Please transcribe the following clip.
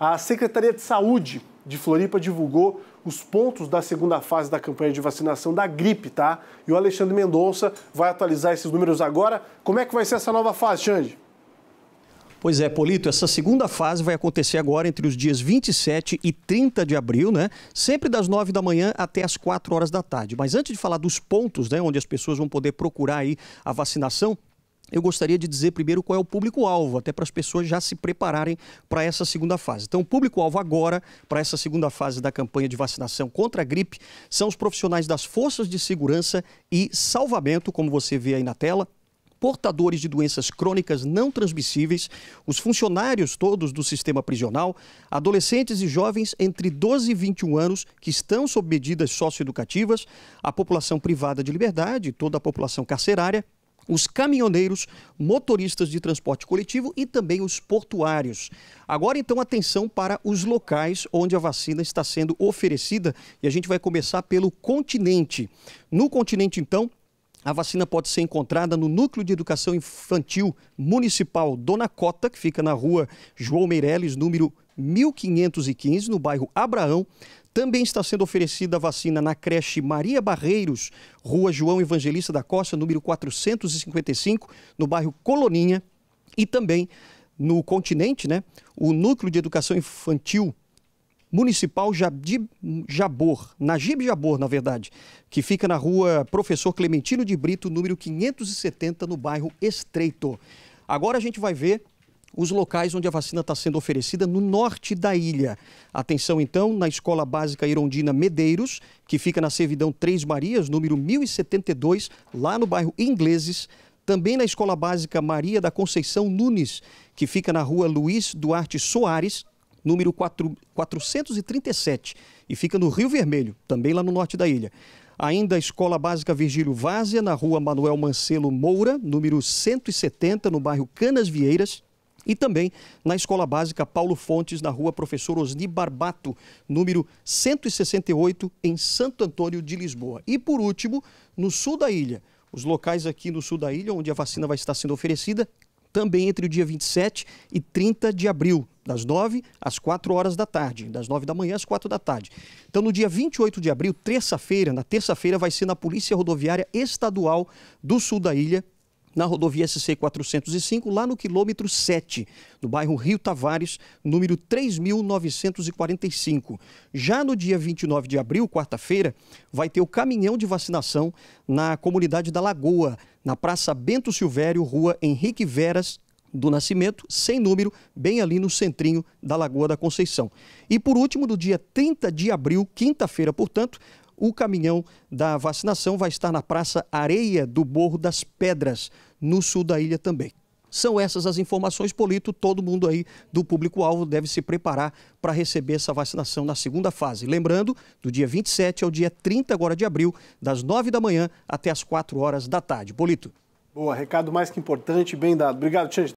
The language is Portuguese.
A Secretaria de Saúde de Floripa divulgou os pontos da segunda fase da campanha de vacinação da gripe, tá? E o Alexandre Mendonça vai atualizar esses números agora. Como é que vai ser essa nova fase, Xande? Pois é, Polito, essa segunda fase vai acontecer agora entre os dias 27 e 30 de abril, né? Sempre das 9 da manhã até as 4 horas da tarde. Mas antes de falar dos pontos, né, onde as pessoas vão poder procurar aí a vacinação, eu gostaria de dizer primeiro qual é o público-alvo, até para as pessoas já se prepararem para essa segunda fase. Então, o público-alvo agora, para essa segunda fase da campanha de vacinação contra a gripe, são os profissionais das forças de segurança e salvamento, como você vê aí na tela, portadores de doenças crônicas não transmissíveis, os funcionários todos do sistema prisional, adolescentes e jovens entre 12 e 21 anos que estão sob medidas socioeducativas, a população privada de liberdade, toda a população carcerária os caminhoneiros, motoristas de transporte coletivo e também os portuários. Agora, então, atenção para os locais onde a vacina está sendo oferecida e a gente vai começar pelo continente. No continente, então, a vacina pode ser encontrada no Núcleo de Educação Infantil Municipal Dona Cota, que fica na rua João Meireles, número 1515, no bairro Abraão, também está sendo oferecida a vacina na creche Maria Barreiros, Rua João Evangelista da Costa, número 455, no bairro Coloninha, e também no continente, né, o Núcleo de Educação Infantil Municipal Jabib Jabor, Najib Jabor, na verdade, que fica na rua Professor Clementino de Brito, número 570, no bairro Estreito. Agora a gente vai ver os locais onde a vacina está sendo oferecida no norte da ilha. Atenção, então, na Escola Básica Irondina Medeiros, que fica na Servidão Três Marias, número 1072, lá no bairro Ingleses. Também na Escola Básica Maria da Conceição Nunes, que fica na rua Luiz Duarte Soares, número 4, 437, e fica no Rio Vermelho, também lá no norte da ilha. Ainda a Escola Básica Virgílio Vazia, na rua Manuel Mancelo Moura, número 170, no bairro Canas Vieiras e também na Escola Básica Paulo Fontes, na rua Professor Osni Barbato, número 168, em Santo Antônio de Lisboa. E por último, no sul da ilha. Os locais aqui no sul da ilha, onde a vacina vai estar sendo oferecida, também entre o dia 27 e 30 de abril, das 9 às 4 horas da tarde, das 9 da manhã às 4 da tarde. Então, no dia 28 de abril, terça-feira, na terça-feira, vai ser na Polícia Rodoviária Estadual do Sul da Ilha, na rodovia SC 405, lá no quilômetro 7, no bairro Rio Tavares, número 3945. Já no dia 29 de abril, quarta-feira, vai ter o caminhão de vacinação na comunidade da Lagoa, na Praça Bento Silvério, rua Henrique Veras, do Nascimento, sem número, bem ali no centrinho da Lagoa da Conceição. E por último, no dia 30 de abril, quinta-feira, portanto, o caminhão da vacinação vai estar na Praça Areia do Borro das Pedras, no sul da ilha também. São essas as informações, Polito. Todo mundo aí do público-alvo deve se preparar para receber essa vacinação na segunda fase. Lembrando, do dia 27 ao dia 30 agora de abril, das 9 da manhã até as 4 horas da tarde. Polito. Boa, recado mais que importante, bem dado. Obrigado, Tchange.